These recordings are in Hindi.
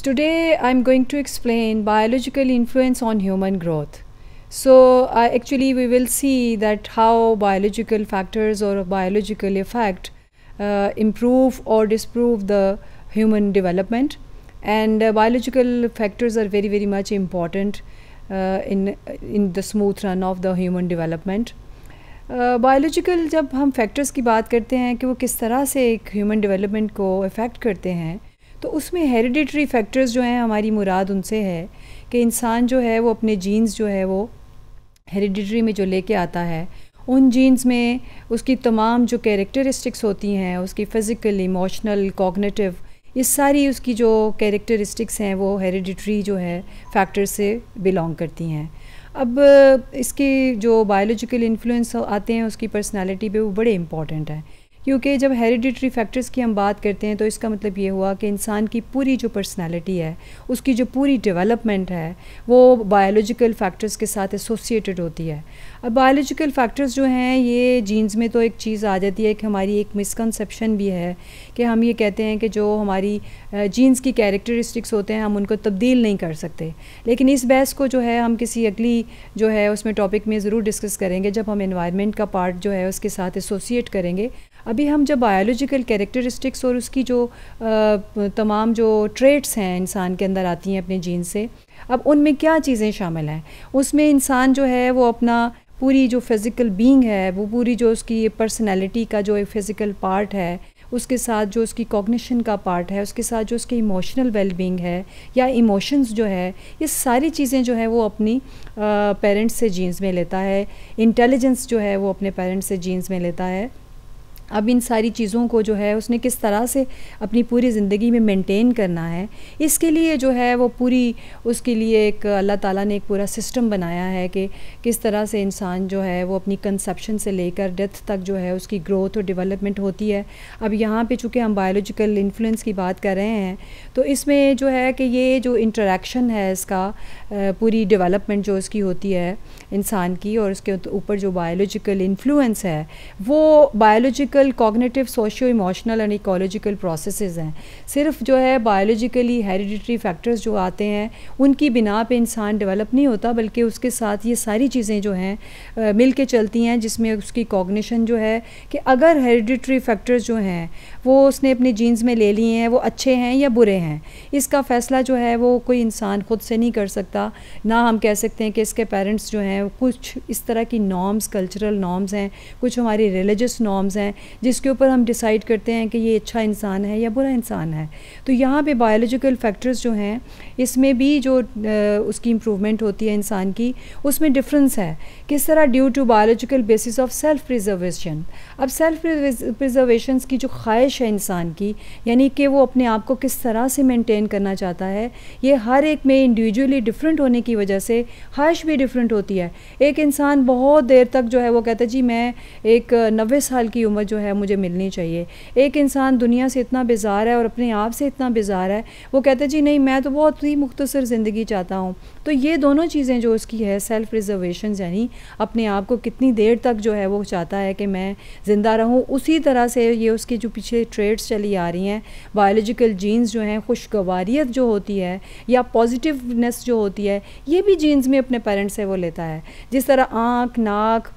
Today I'm going to explain biological influence on human growth. So uh, actually we will see that how biological factors or biological effect uh, improve or disprove the human development and uh, biological factors are very very much important uh, in in the smooth run of the human development. Biological uh, जब हम फैक्टर्स की बात करते हैं कि वो किस तरह से एक ह्यूमन डेवलपमेंट को इफ़ेक्ट करते हैं तो उसमें हेरिडिटरी फैक्टर्स जो हैं हमारी मुराद उनसे है कि इंसान जो है वो अपने जीन्स जो है वो हेरिडिटरी में जो लेके आता है उन जीन्स में उसकी तमाम जो कैरेक्टरिस्टिक्स होती हैं उसकी फ़िज़िकल इमोशनल कॉग्निटिव ये सारी उसकी जो कैरेक्टरिस्टिक्स हैं वो हेरिडिटरी जो है फैक्टर से बिलोंग करती हैं अब इसके जो बायोलॉजिकल इन्फ्लुएंस आते हैं उसकी पर्सनालिटी पे वो बड़े इम्पॉर्टेंट हैं क्योंकि जब हेरिडिटरी फैक्टर्स की हम बात करते हैं तो इसका मतलब ये हुआ कि इंसान की पूरी जो पर्सनालिटी है उसकी जो पूरी डेवलपमेंट है वो बायोलॉजिकल फैक्टर्स के साथ एसोसिएटेड होती है अब बायोलॉजिकल फैक्टर्स जो हैं ये जीन्स में तो एक चीज़ आ जाती है कि हमारी एक मिसकनसप्शन भी है कि हम ये कहते हैं कि जो हमारी जीन्स की कैरेक्टरिस्टिक्स होते हैं हम उनको तब्दील नहीं कर सकते लेकिन इस बहस को जो है हम किसी अगली जो है उसमें टॉपिक में ज़रूर डिस्कस करेंगे जब हम इन्वायरमेंट का पार्ट जो है उसके साथ एसोसिएट करेंगे अभी हम जब बायोलॉजिकल कैरेक्टरिस्टिक्स और उसकी जो तमाम जो ट्रेट्स हैं इंसान के अंदर आती हैं अपने जीन से अब उनमें क्या चीज़ें शामिल हैं उसमें इंसान जो है वो अपना पूरी जो फिज़िकल बीइंग है वो पूरी जो उसकी पर्सनैलिटी का जो फिज़िकल पार्ट है उसके साथ जो उसकी कॉग्निशन का पार्ट है उसके साथ जो उसकी इमोशनल वेलबींग है या इमोशंस जो है ये सारी चीज़ें जो है वो अपनी पेरेंट्स से जीन्स में लेता है इंटेलिजेंस जो है वो अपने पेरेंट्स से जीन्स में लेता है अब इन सारी चीज़ों को जो है उसने किस तरह से अपनी पूरी ज़िंदगी में मेंटेन करना है इसके लिए जो है वो पूरी उसके लिए एक अल्लाह ताला ने एक पूरा सिस्टम बनाया है कि किस तरह से इंसान जो है वो अपनी कंसेप्शन से लेकर डेथ तक जो है उसकी ग्रोथ और डेवलपमेंट होती है अब यहाँ पे चूँकि हम बायोलॉजिकल इन्फ्लुएंस की बात कर रहे हैं तो इसमें जो है कि ये जो इंटरेक्शन है इसका पूरी डिवेलपमेंट जो इसकी होती है इंसान की और उसके ऊपर जो बायोलॉजिकल इन्फ्लुएंस है वो biological physical cognitive socio emotional and ecological process हैं सिर्फ जो है बायोलॉजिकली हेरिडिटरी फैक्टर्स जो आते हैं उनकी बिना पे इंसान डेवलप नहीं होता बल्कि उसके साथ ये सारी चीज़ें जो हैं मिल के चलती हैं जिसमें उसकी कॉग्निशन जो है कि अगर हेरिडिटरी फैक्टर्स जो हैं वो उसने अपने जीन्स में ले लिए हैं वो अच्छे हैं या बुरे हैं इसका फ़ैसला जो है वो कोई इंसान ख़ुद से नहीं कर सकता ना हम कह सकते हैं कि इसके पेरेंट्स जो हैं कुछ इस तरह की नॉर्म्स कल्चरल नॉर्म्स हैं कुछ हमारी रिलीजस नॉर्म्स हैं जिसके ऊपर हम डिसाइड करते हैं कि ये अच्छा इंसान है या बुरा इंसान है तो यहाँ पे बायोलॉजिकल फैक्टर्स जो हैं इसमें भी जो उसकी इम्प्रूवमेंट होती है इंसान की उसमें डिफरेंस है किस तरह due to biological basis of self preservation अब सेल्फ प्रिजर्वेशन की जो ख्वाहिश है इंसान की यानी कि वो अपने आप को किस तरह से मेनटेन करना चाहता है ये हर एक में इंडिविजुअली डिफरेंट होने की वजह से ख्वाहिश भी डिफरेंट होती है एक इंसान बहुत देर तक जो है वो कहता है जी मैं एक नब्बे साल की उम्र जो है मुझे मिलनी चाहिए एक इंसान दुनिया से इतना बेजार है और अपने आप से इतना बेजार है वो कहते जी नहीं मैं तो बहुत ही मुख्तसर ज़िंदगी चाहता हूँ तो ये दोनों चीज़ें जो उसकी है सेल्फ़ रिजर्वेशन यानी अपने आप को कितनी देर तक जो है वो चाहता है कि मैं ज़िंदा रहूँ उसी तरह से ये उसकी जो पीछे ट्रेड्स चली आ रही हैं बायोलॉजिकल जीन्स जो हैं खुशगवारीत जो होती है या पॉजिटिवनेस जो होती है ये भी जीन्स में अपने पेरेंट्स से वो लेता है जिस तरह आँख नाक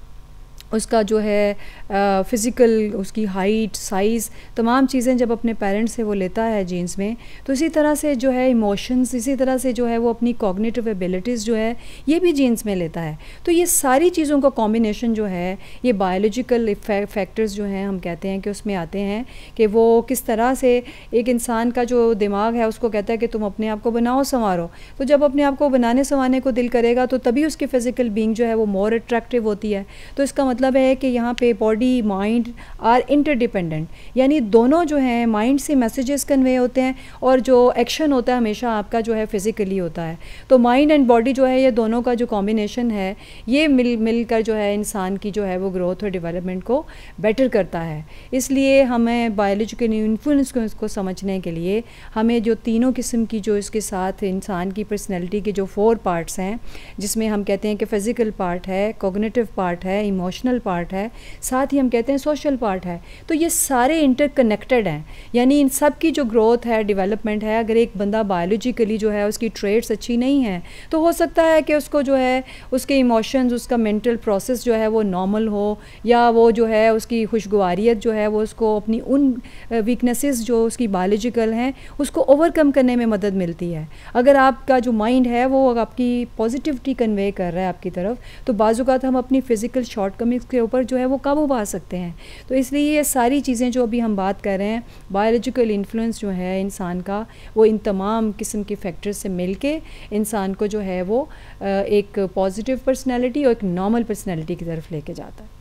उसका जो है फ़िज़िकल उसकी हाइट साइज़ तमाम चीज़ें जब अपने पेरेंट्स से वो लेता है जीन्स में तो इसी तरह से जो है इमोशंस इसी तरह से जो है वो अपनी कॉग्निटिव एबिलिटीज़ जो है ये भी जीन्स में लेता है तो ये सारी चीज़ों का कॉम्बिनेशन जो है ये बायोलॉजिकल फैक्टर्स जो हैं हम कहते हैं कि उसमें आते हैं कि वो किस तरह से एक इंसान का जो दिमाग है उसको कहता है कि तुम अपने आप को बनाओ संवारो तो जब अपने आप को बनाने संवारने को दिल करेगा तो तभी उसकी फ़िज़िकल बींग जो है वो मोर अट्रैक्टिव होती है तो इसका मतलब मतलब है कि यहाँ पे बॉडी माइंड आर इंटरडिपेंडेंट यानी दोनों जो हैं माइंड से मैसेजेस कन्वे होते हैं और जो एक्शन होता है हमेशा आपका जो है फिज़िकली होता है तो माइंड एंड बॉडी जो है ये दोनों का जो कॉम्बिनेशन है ये मिल मिल कर जो है इंसान की जो है वो ग्रोथ और डिवेलपमेंट को बेटर करता है इसलिए हमें बायोलॉजिकल इन्फ्लुएंस को इसको समझने के लिए हमें जो तीनों किस्म की जो इसके साथ इंसान की पर्सनैलिटी के जो फोर पार्ट्स हैं जिसमें हम कहते हैं कि फ़िज़िकल पार्ट है कोगनेटिव पार्ट है इमोशन इमोशनल पार्ट है साथ ही हम कहते हैं सोशल पार्ट है तो ये सारे इंटरकनेक्टेड हैं यानी इन सब की जो ग्रोथ है डेवलपमेंट है अगर एक बंदा बायोलॉजिकली जो है उसकी ट्रेड्स अच्छी नहीं है तो हो सकता है कि उसको जो है उसके इमोशंस उसका मेंटल प्रोसेस जो है वो नॉर्मल हो या वो जो है उसकी खुशगवारीत जो है वो उसको अपनी उन वीकनेसेस जो उसकी बायोलॉजिकल हैं उसको ओवरकम करने में मदद मिलती है अगर आपका जो माइंड है वो आपकी पॉजिटिविटी कन्वे कर रहा है आपकी तरफ तो बाजूकात हम अपनी फ़िज़िकल शॉर्ट कमिंग के ऊपर जो है वो काबू पा सकते हैं तो इसलिए ये सारी चीज़ें जो अभी हम बात कर रहे हैं बायोलॉजिकल इन्फ्लुएंस जो है इंसान का वो इन तमाम किस्म के फैक्टर्स से मिल इंसान को जो है वो एक पॉजिटिव पर्सनैलिटी और एक नॉर्मल पर्सनैलिटी की तरफ लेके जाता है